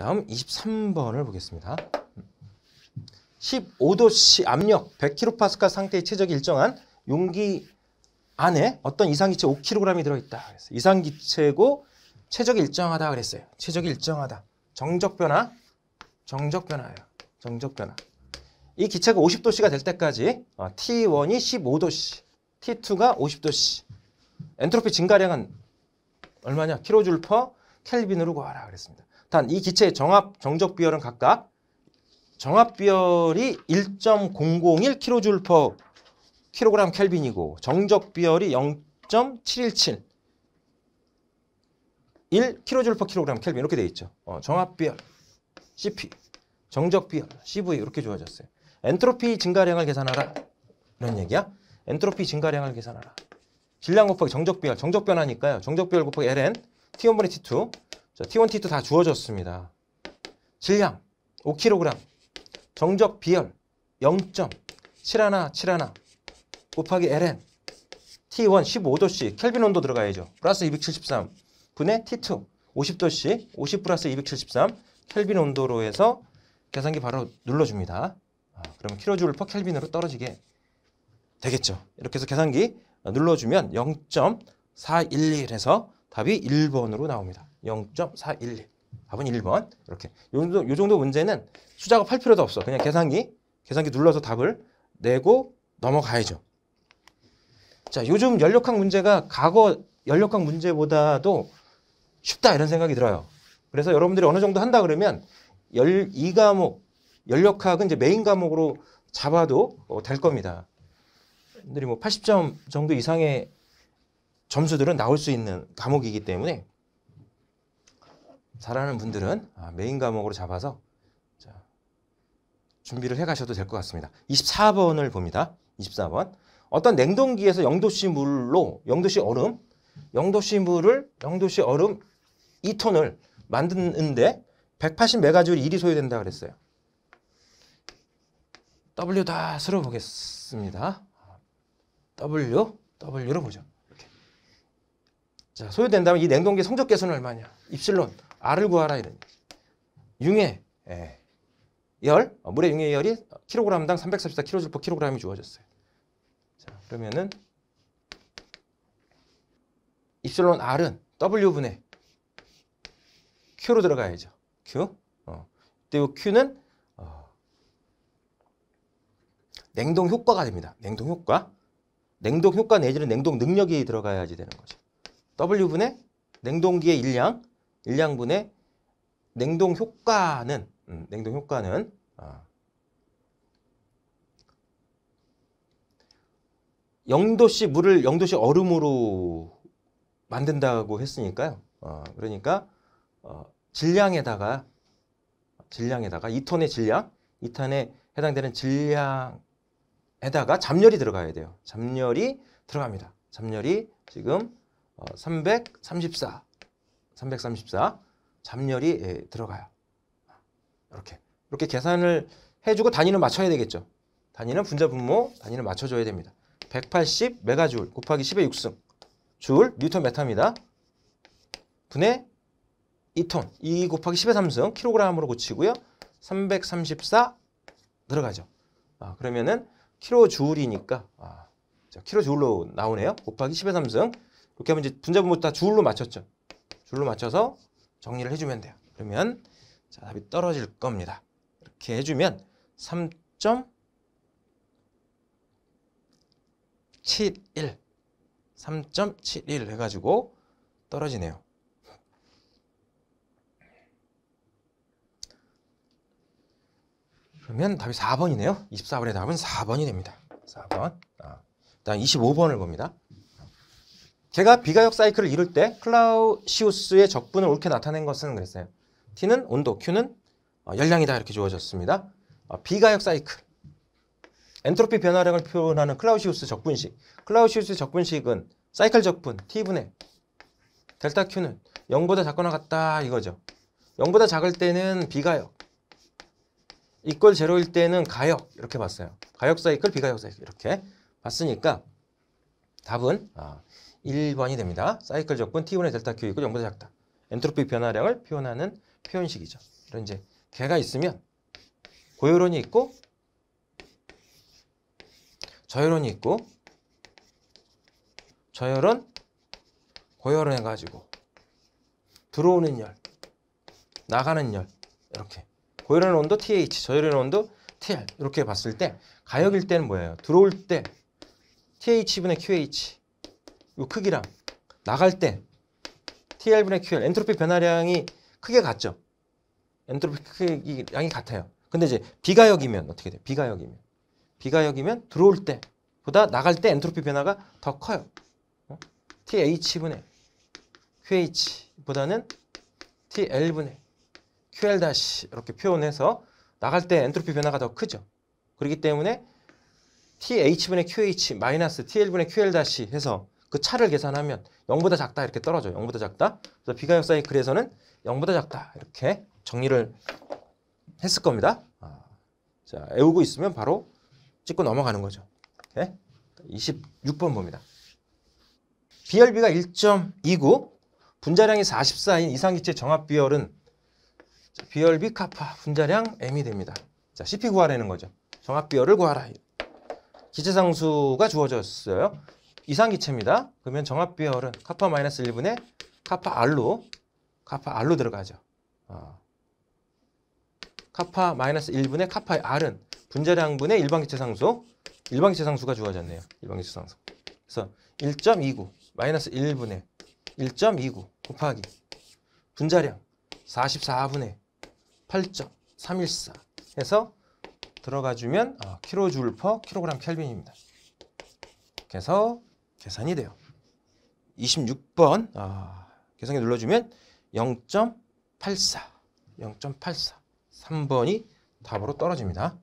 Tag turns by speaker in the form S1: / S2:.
S1: 다음 23번을 보겠습니다. 15도씨 압력 100kPa 상태의 최적이 일정한 용기 안에 어떤 이상기체 5kg이 들어있다. 그래서 이상기체고 최적이 일정하다 그랬어요. 최적이 일정하다. 정적 변화, 정적 변화예요. 정적 변화. 이 기체가 50도씨가 될 때까지 어, T1이 15도씨, T2가 50도씨. 엔트로피 증가량은 얼마냐? 킬로줄 퍼 켈빈으로 구하라 그랬습니다. 단이 기체의 정합 정적 비열은 각각 정합 비열이 1.001kJ 킬로그램 켈빈이고 정적 비열이 0.717 1kJ 킬로그램 켈빈 이렇게 되어 있죠. 어, 정합 비열 CP 정적 비열 CV 이렇게 주어졌어요. 엔트로피 증가량을 계산하라 이런 얘기야. 엔트로피 증가량을 계산하라. 질량 곱하기 정적 비열 정적 변화니까요. 정적 비열 곱하기 LN T1분의 T2 자, T1, T2 다 주어졌습니다. 질량 5kg, 정적 비열 0.71, 71 곱하기 LN, T1 15도씨, 켈빈 온도 들어가야죠. 플러스 273 분의 T2 50도씨, 50 플러스 273 켈빈 온도로 해서 계산기 바로 눌러줍니다. 아, 그러면 킬로줄 퍼 켈빈으로 떨어지게 되겠죠. 이렇게 해서 계산기 눌러주면 0 4 1 1해서 답이 1번으로 나옵니다. 0.412. 답은 1번. 이렇게. 요 정도, 요 정도 문제는 수작업 할 필요도 없어. 그냥 계산기, 계산기 눌러서 답을 내고 넘어가야죠. 자, 요즘 연력학 문제가 과거 연력학 문제보다도 쉽다 이런 생각이 들어요. 그래서 여러분들이 어느 정도 한다 그러면 열, 이 과목, 연력학은 이제 메인 과목으로 잡아도 어, 될 겁니다. 여러분들이 뭐 80점 정도 이상의 점수들은 나올 수 있는 과목이기 때문에 잘하는 분들은 아, 메인 과목으로 잡아서 준비를 해 가셔도 될 것 같습니다. 24번을 봅니다. 24번. 어떤 냉동기에서 0도씨 물로 0도씨 얼음, 0도씨 물을 0도씨 얼음 2톤을 만드는데 180메가줄 일이 소요된다 그랬어요. W 다 쓸어 보겠습니다. W, W로 보죠. 이렇게. 자, 소요된다면 이 냉동기 성적 개수는 얼마냐? 입실론 알을 구하라 이런 융의 예. 열, 어, 물의 융의 열이 킬로그램당 344kJ/kg이 주어졌어요. 자, 그러면은 입실론 R은 W분의 Q로 들어가야죠. Q. 어. 그리고 Q는 어, 냉동 효과가 됩니다. 냉동 효과. 냉동 효과 내지는 냉동 능력이 들어가야지 되는 거죠. W분의 냉동기의 일량 일량분의 냉동 효과는 음, 냉동 효과는 아, 0도씨 물을 0도씨 얼음으로 만든다고 했으니까요. 어, 그러니까 어, 질량에다가 질량에다가 2톤의 질량, 2탄에 해당되는 질량에다가 잠열이 들어가야 돼요. 잠열이 들어갑니다. 잠열이 지금 어, 334 334잠열이 예, 들어가요. 이렇게 이렇게 계산을 해주고 단위는 맞춰야 되겠죠. 단위는 분자 분모 단위는 맞춰줘야 됩니다. 180 메가줄 곱하기 10의 6승 줄 뉴턴 메타입니다. 분의 2톤 2 곱하기 10의 3승 킬로그램으로 고치고요. 334 들어가죠. 아, 그러면은 킬로주울이니까 아, 자, 킬로주울로 나오네요. 곱하기 10의 3승 이렇게 하면 이제 분자 분모 다 주울로 맞췄죠. 줄로 맞춰서 정리를 해주면 돼요. 그러면 자, 답이 떨어질 겁니다. 이렇게 해주면 3.71 3.71 해가지고 떨어지네요. 그러면 답이 4번이네요. 24번의 답은 4번이 됩니다. 4번. 아, 일단 25번을 봅니다. 제가 비가역 사이클을 이룰 때 클라우시우스의 적분을 옳게 나타낸 것은 그랬어요. T는 온도, Q는 어, 열량이다 이렇게 주어졌습니다. 어, 비가역 사이클. 엔트로피 변화량을 표현하는 클라우시우스 적분식. 클라우시우스 적분식은 사이클 적분 T분의 델타 Q는 0보다 작거나 같다 이거죠. 0보다 작을 때는 비가역. 이꼴 제로일 때는 가역 이렇게 봤어요. 가역 사이클, 비가역 사이클 이렇게 봤으니까 답은 아, 1번이 됩니다. 사이클 적분 T1의 델타 Q 이고 0보다 작다. 엔트로피 변화량을 표현하는 표현식이죠. 이런 이제 개가 있으면 고요론이 있고 저요론이 있고 저열은 고열을 해가지고 들어오는 열, 나가는 열 이렇게 고열의 온도 TH, 저열의 온도 TL 이렇게 봤을 때 가역일 때는 뭐예요? 들어올 때 TH분의 QH 이 크기랑 나갈 때 TL분의 QL, 엔트로피 변화량이 크게 같죠. 엔트로피 크기량이 같아요. 근데 이제 비가역이면 어떻게 돼요? 비가역이면. 비가역이면 들어올 때보다 나갈 때 엔트로피 변화가 더 커요. 어? TH분의 QH보다는 TL분의 QL- 다시 이렇게 표현해서 나갈 때 엔트로피 변화가 더 크죠. 그렇기 때문에 TH분의 QH 마이너스 TL분의 QL- 다시 해서 그 차를 계산하면 0보다 작다 이렇게 떨어져요. 0보다 작다. 그래서 비가역 사의 글에서는 0보다 작다 이렇게 정리를 했을 겁니다. 아, 자, 외우고 있으면 바로 찍고 넘어가는 거죠. 오케이? 예? 26번 봅니다. 비열비가 1.29, 분자량이 44인 이상기체 정합비열은 비열비 카파, 분자량 M이 됩니다. 자, CP 구하라는 거죠. 정합비열을 구하라. 기체상수가 주어졌어요. 이상기체입니다. 그러면 정합비율은 카파 마이너스 1분의 카파 R로 카파 R로 들어가죠. 어. 카파 마이너스 1분의 카파 R은 분자량분의 일반기체 상수 일반기체 상수가 주어졌네요. 일반기체 상수. 그래서 1.29 마이너스 1분의 1.29 곱하기 분자량 44분의 8.314 해서 들어가주면 어, 킬로줄 퍼 킬로그램 켈빈입니다. 그래서 계산이 돼요. 26번 아, 계산기 눌러주면 0.84, 0.84, 3번이 답으로 떨어집니다.